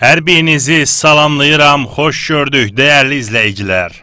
Hər birinizi salamlayıram, xoş gördük, dəyərli izləyicilər.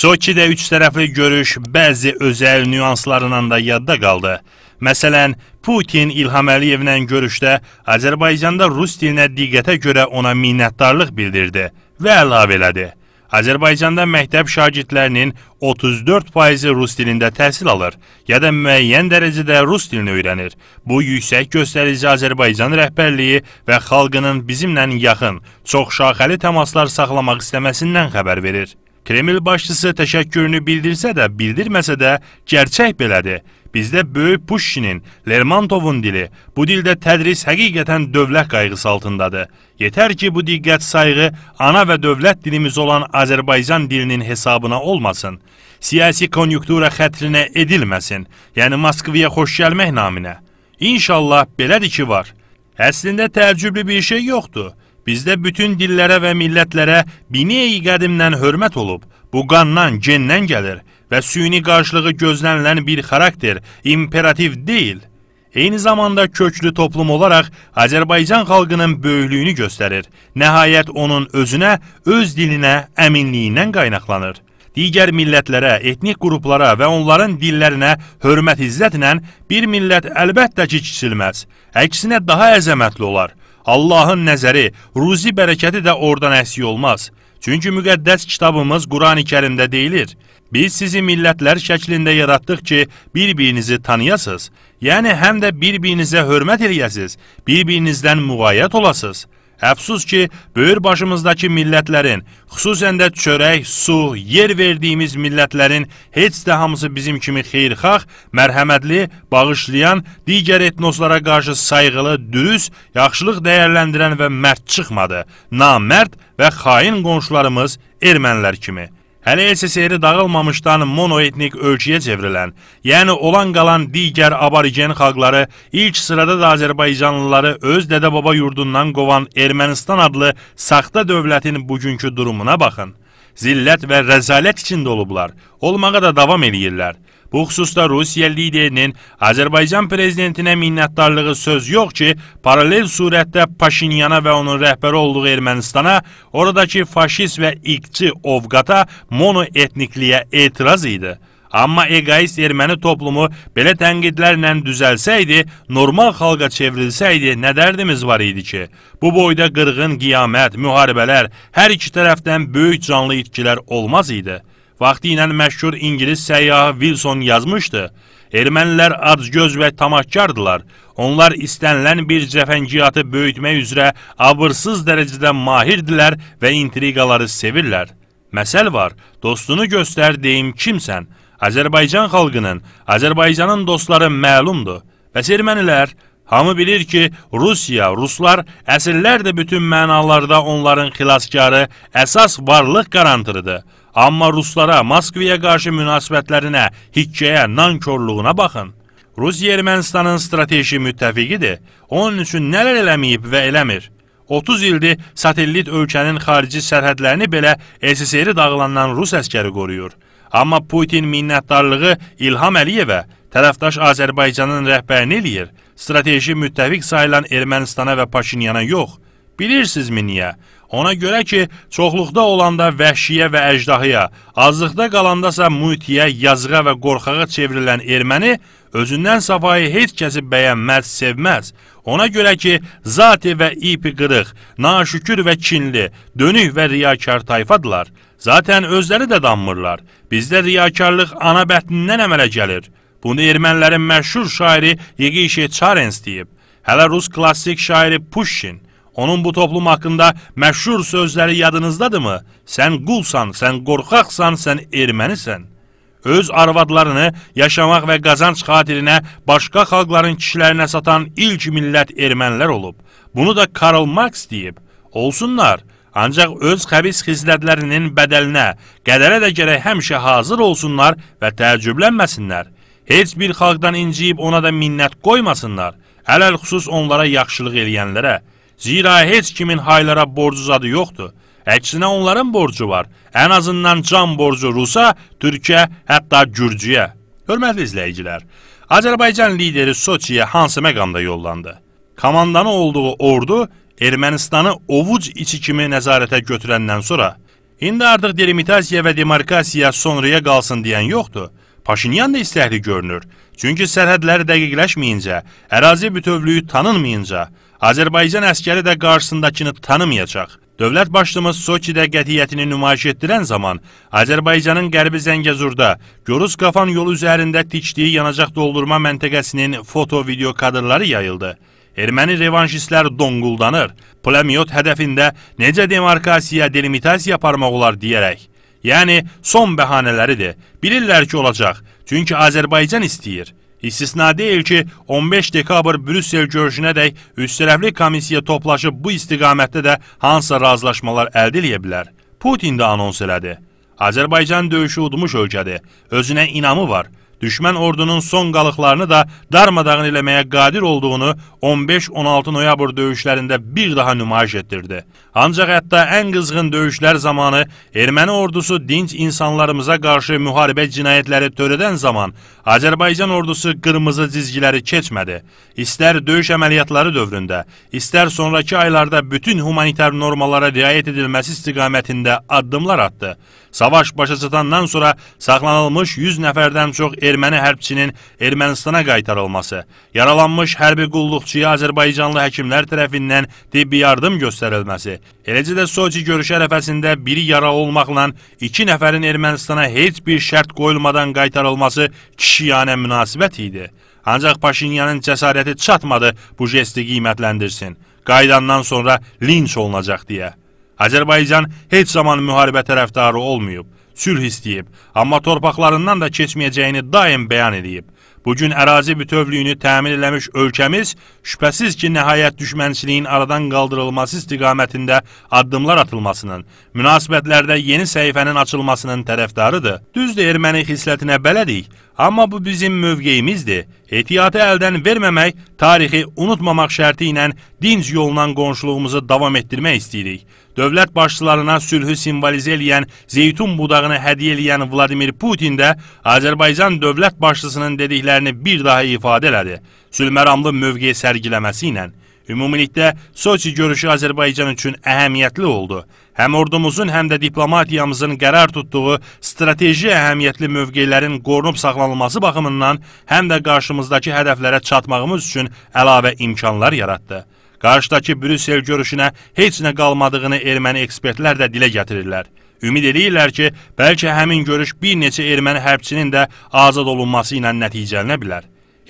Soçidə üç tərəfli görüş bəzi özəl nüanslarından da yadda qaldı. Məsələn, Putin İlham Əliyevlə görüşdə Azərbaycanda rus dilinə diqqətə görə ona minnətdarlıq bildirdi və əlavə elədi. Azərbaycanda məktəb şagirdlərinin 34%-i rus dilində təhsil alır ya da müəyyən dərəcədə rus dilini öyrənir. Bu yüksək göstərici Azərbaycan rəhbərliyi və xalqının bizimlə yaxın, çox şaxəli təmaslar saxlamaq istəməsindən xəbər verir. Kreml başçısı təşəkkürünü bildirsə də, bildirməsə də gerçək belədir. Bizdə böyük Puşkinin, Lermontovun dili, bu dildə tədris həqiqətən dövlət qayğısı altındadır. Yetər ki, bu diqqət sayğı ana və dövlət dilimiz olan Azərbaycan dilinin hesabına olmasın. Siyasi konjunktura xətrinə edilməsin, yəni Moskviyə xoş gəlmək naminə. İnşallah belədir ki, var. Əslində təəccüblü bir şey yoxdur. Bizdə bütün dillərə və millətlərə bini-i qədimdən hörmət olub, bu qandan, gendən gəlir və süni qarşılığı gözlənilən bir xarakter, imperativ deyil. Eyni zamanda köklü toplum olaraq Azərbaycan xalqının böyüklüyünü göstərir. Nəhayət onun özünə, öz dilinə, əminliyindən qaynaqlanır digər millətlərə, etnik qruplara və onların dillərinə hörmət izzətlə bir millət əlbəttə ki, kiçilməz. Əksinə daha əzəmətli olar. Allahın nəzəri, ruzi bərəkəti də oradan əsik olmaz. Çünki müqəddəs kitabımız Qurani Kərimdə deyilir. Biz sizi millətlər şəklində yaratdıq ki, bir-birinizi tanıyasız. Yəni həm də bir-birinizə hörmət eləyəsiz, bir-birinizdən müğayət olasız. Əfsus ki, böyür başımızdakı millətlərin, xüsusən də çörək, su, yer verdiyimiz millətlərin heç də hamısı bizim kimi xeyrxax, mərhəmətli, bağışlayan, digər etnoslara qarşı sayğılı, dürüst, yaxşılıq dəyərləndirən və mərd çıxmadı, namərd və xain qonşularımız ermənilər kimi. Hələ SSR dağılmamışdan monoetnik ölkəyə çevrilən, yəni olan qalan digər aborigen xalqları ilk sırada da Azərbaycanlıları öz dədə-baba yurdundan qovan Ermənistan adlı saxta dövlətin bugünkü durumuna baxın. Zillət və rəzalət içində olublar, olmağa da davam edirlər. Bu xüsusda Rusiya liderinin Azərbaycan prezidentinə minnətdarlığı söz yox ki, paralel surətdə Paşinyana və onun rəhbəri olduğu Ermənistana, oradakı faşist və iqçi ovqata monoetnikliyə etiraz idi. Amma eqaist erməni toplumu belə tənqidlərlə düzəlsəydi, normal xalqa çevrilsəydi, nə dərdimiz var idi ki? Bu boyda qırğın, qiyamət, müharibələr, hər iki tərəfdən böyük canlı itkilər olmaz idi. Vaxtı ilə məşhur ingilis səyyahı Wilson yazmışdı, ermənilər acgöz və tamahkardılar, onlar istənilən bir cəfəngiyatı böyütmək üzrə abırsız dərəcədə mahirdilər və intriqaları sevirlər. Məsəl var, dostunu göstər deyim kimsən, Azərbaycan xalqının, Azərbaycanın dostları məlumdur. Bəs ermənilər Hamı bilir ki, Rusiya, ruslar əsrlərdə bütün mənalarda onların xilaskarı, əsas varlıq qarantırıdır. Amma ruslara, Moskvaya qarşı münasibətlərinə, hikkəyə, nankorluğuna baxın. Rusiya Ermənistanın strateji müttəfiqidir. Onun üçün nələr eləməyib və eləmir. 30 ildir satellit ölkənin xarici sərhədlərini belə SSR dağılandan rus əskəri qoruyur. Amma Putin minnətdarlığı İlham Əliyevə, tərəfdaş Azərbaycanın rəhbərini eləyir strateji müttəfiq sayılan Ermənistana və Paşinyana yox. Bilirsinizmi niyə? Ona görə ki, çoxluqda olanda vəhşiyə və əjdahıya, azlıqda qalandasa mütiyə, yazığa və qorxağa çevrilən erməni özündən safayı heç kəsi bəyənməz, sevməz. Ona görə ki, zati və ipi qırıq, naşükür və kinli, dönük və riyakar tayfadılar. Zatən özləri də danmırlar. Bizdə riyakarlıq ana bətnindən əmələ gəlir. Bunu ermənilərin məşhur şairi Yegişe Çarens deyib. Hələ rus klassik şairi Pushkin. Onun bu toplum haqqında məşhur sözləri yadınızdadırmı? Sən qulsan, sən qorxaqsan, sən ermənisən. Öz arvadlarını yaşamaq və qazanc xatirinə başqa xalqların kişilərinə satan ilk millət ermənilər olub. Bunu da Karl Marx deyib. Olsunlar, ancaq öz xəbis xizlətlərinin bədəlinə, qədərə də gərək həmişə hazır olsunlar və təəccüblənməsinlər. Heç bir xalqdan inciyib ona da minnət qoymasınlar, ələl xüsus onlara yaxşılıq eləyənlərə. Zira heç kimin haylara borcu zadı yoxdur. Əksinə onların borcu var. Ən azından can borcu Rusa, Türkiyə, hətta Gürcüyə. Hörmətli izləyicilər, Azərbaycan lideri Soçiyə hansı məqamda yollandı? Komandanı olduğu ordu Ermənistanı ovuc içi kimi nəzarətə götürəndən sonra, indi artıq delimitasiya və demarkasiya sonraya qalsın deyən yoxdur. Paşinyan da istəkli görünür. Çünki sərhədləri dəqiqləşməyincə, ərazi bütövlüyü tanınmayınca, Azərbaycan əskəri də qarşısındakını tanımayacaq. Dövlət başçımız Soçidə qətiyyətini nümayiş etdirən zaman Azərbaycanın qərbi Zəngəzurda Görüz Qafan yolu üzərində tikdiyi yanacaq doldurma məntəqəsinin foto-video kadrları yayıldı. Erməni revanşistlər donquldanır, plemiyot hədəfində necə demarkasiya, delimitasiya aparmaq olar deyərək. Yəni, son bəhanələridir. Bilirlər ki, olacaq. Çünki Azərbaycan istəyir. İstisna deyil ki, 15 dekabr Brüssel görüşünədək üstərəfli komissiya toplaşıb bu istiqamətdə də hansısa razılaşmalar əldə eləyə bilər. Putin də anons elədi. Azərbaycan döyüşü udmuş ölkədir, özünə inamı var düşmən ordunun son qalıqlarını da darmadağın eləməyə qadir olduğunu 15-16 noyabr döyüşlərində bir daha nümayiş etdirdi. Ancaq hətta ən qızğın döyüşlər zamanı erməni ordusu dinç insanlarımıza qarşı müharibə cinayətləri törədən zaman Azərbaycan ordusu qırmızı cizgiləri keçmədi. İstər döyüş əməliyyatları dövründə, istər sonrakı aylarda bütün humanitar normalara riayət edilməsi istiqamətində addımlar atdı. Savaş başa çatandan sonra saxlanılmış 100 nəfərdən çox erməni hərbçinin Ermənistana qaytarılması, yaralanmış hərbi qulluqçuya Azərbaycanlı həkimlər tərəfindən tibbi yardım göstərilməsi, eləcə də Soçi görüşü ərəfəsində biri yara olmaqla iki nəfərin Ermənistana heç bir şərt qoyulmadan qaytarılması kişiyanə münasibət idi. Ancaq Paşinyanın cəsarəti çatmadı bu jesti qiymətləndirsin. Qaydandan sonra linç olunacaq deyə. Azərbaycan heç zaman müharibə tərəfdarı olmayıb, sülh istəyib, amma torpaqlarından da keçməyəcəyini daim bəyan edib. Bugün ərazi bütövlüyünü təmin eləmiş ölkəmiz şübhəsiz ki, nəhayət düşmənçiliyin aradan qaldırılması istiqamətində addımlar atılmasının, münasibətlərdə yeni səhifənin açılmasının tərəfdarıdır. Düzdür, erməni xislətinə bələdik, amma bu bizim mövqeyimizdir. Ehtiyatı əldən verməmək, tarixi unutmamaq şərti ilə dinc yolundan qonşuluğumuzu davam etdirmək istəyirik dövlət başçılarına sülhü simvolizə eləyən zeytun budağını hədiyyə eləyən Vladimir Putin də Azərbaycan dövlət başçısının dediklərini bir daha ifadə elədi. Sülməramlı mövqe sərgiləməsi ilə Ümumilikdə Soçi görüşü Azərbaycan üçün əhəmiyyətli oldu. Həm ordumuzun, həm də diplomatiyamızın qərar tutduğu strateji əhəmiyyətli mövqelərin qorunub saxlanılması baxımından, həm də qarşımızdakı hədəflərə çatmağımız üçün əlavə imkanlar yaratdı. Qarşıdakı Brüssel görüşünə heç nə qalmadığını erməni ekspertlər də dilə gətirirlər. Ümid eləyirlər ki, bəlkə həmin görüş bir neçə erməni hərbçinin də azad olunması ilə nəticələnə bilər.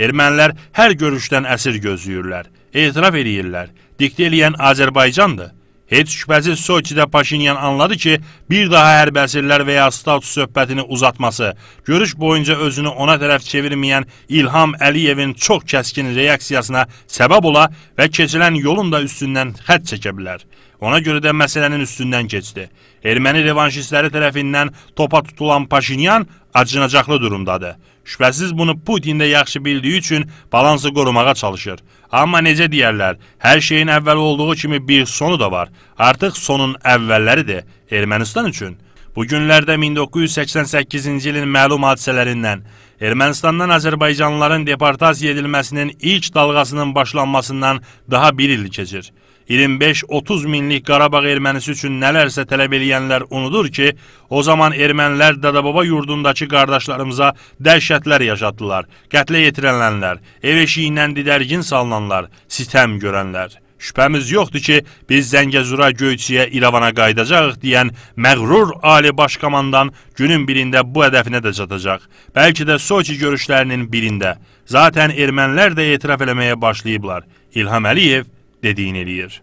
Ermənilər hər görüşdən əsir gözləyirlər, etiraf eləyirlər, diktə eləyən Azərbaycandır. Heç şübhəsiz Soçidə Paşinyan anladı ki, bir daha hərbi əsirlər və ya status söhbətini uzatması, görüş boyunca özünü ona tərəf çevirməyən İlham Əliyevin çox kəskin reaksiyasına səbəb ola və keçilən yolun da üstündən xət çəkə bilər. Ona görə də məsələnin üstündən keçdi. Erməni revanşistləri tərəfindən topa tutulan Paşinyan acınacaqlı durumdadır. Şübhəsiz bunu Putin də yaxşı bildiyi üçün balansı qorumağa çalışır. Amma necə deyərlər, hər şeyin əvvəli olduğu kimi bir sonu da var. Artıq sonun əvvəlləridir Ermənistan üçün. Bu günlərdə 1988-ci ilin məlum hadisələrindən, Ermənistandan Azərbaycanlıların deportasiya edilməsinin ilk dalğasının başlanmasından daha bir il keçir. 25-30 minlik Qarabağ ermənisi üçün nələrsə tələb eləyənlər unudur ki, o zaman ermənilər Dadababa yurdundakı qardaşlarımıza dəhşətlər yaşatdılar, qətlə yetirənlər, ev eşiyindən didərgin salınanlar, sitəm görənlər. Şübhəmiz yoxdur ki, biz Zəngəzura, Göyçiyə, İrəvana qayıdacağıq deyən məğrur Ali Baş Komandan günün birində bu hədəfinə də çatacaq. Bəlkə də Soçi görüşlərinin birində. Zaten ermənilər də etiraf eləməyə başlayıblar. İlham Əliyev dediğini eləyir.